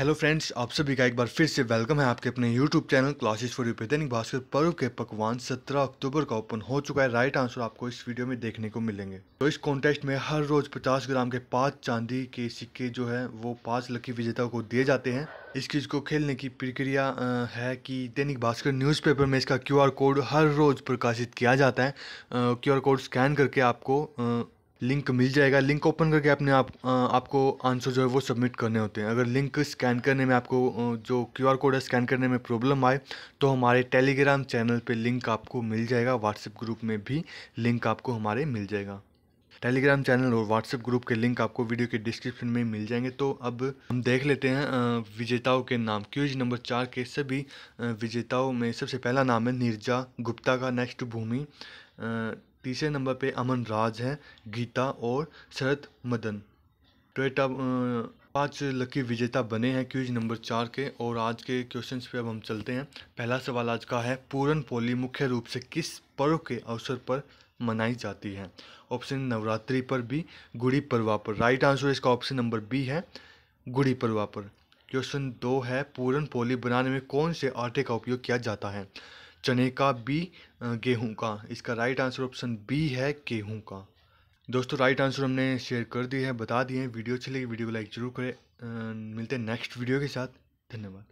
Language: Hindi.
हेलो फ्रेंड्स आप सभी का एक बार फिर से वेलकम है आपके अपने YouTube channel classes for you Dainik Bhaskar पर्व के पकवान 17 अक्टूबर का ओपन हो चुका है राइट आंसर आपको इस वीडियो में देखने को मिलेंगे तो इस कॉन्टेस्ट में हर रोज 50 ग्राम के पांच चांदी के सिक्के जो है वो पांच लकी विजेताओं को दिए जाते हैं इस चीज़ को खेलने की प्रक्रिया है कि दैनिक भास्कर न्यूज़पेपर में इसका क्यूआर कोड हर रोज़ प्रकाशित किया जाता है क्यूआर कोड स्कैन करके आपको लिंक मिल जाएगा लिंक ओपन करके अपने आप आ, आपको आंसर जो है वो सबमिट करने होते हैं अगर लिंक स्कैन करने में आपको जो क्यूआर कोड है स्कैन करने में प्रॉब्लम आए तो हमारे टेलीग्राम चैनल पे लिंक आपको मिल जाएगा व्हाट्सएप ग्रुप में भी लिंक आपको हमारे मिल जाएगा टेलीग्राम चैनल और व्हाट्सएप ग्रुप के लिंक आपको वीडियो के डिस्क्रिप्शन में मिल जाएंगे तो अब हम देख लेते हैं विजेताओं के नाम क्यूज नंबर चार के सभी विजेताओं में सबसे पहला नाम है नीरजा गुप्ता का नेक्स्ट भूमि तीसरे नंबर पे अमन राज हैं गीता और शरद मदन टोटा पांच लकी विजेता बने हैं क्यूज नंबर चार के और आज के क्वेश्चंस पे अब हम चलते हैं पहला सवाल आज का है पूरन पोली मुख्य रूप से किस पर्व के अवसर पर मनाई जाती है ऑप्शन नवरात्रि पर भी गुड़ी पड़वा पर राइट आंसर इसका ऑप्शन नंबर बी है गुड़ी पड़वा पर क्वेश्चन दो है पूरन पोली बनाने में कौन से आटे का उपयोग किया जाता है चने का बी गेहूँ का इसका राइट आंसर ऑप्शन बी है गेहूँ का दोस्तों राइट आंसर हमने शेयर कर दिए हैं बता दिए हैं वीडियो अच्छी लगी वीडियो को लाइक जरूर करें मिलते हैं नेक्स्ट वीडियो के साथ धन्यवाद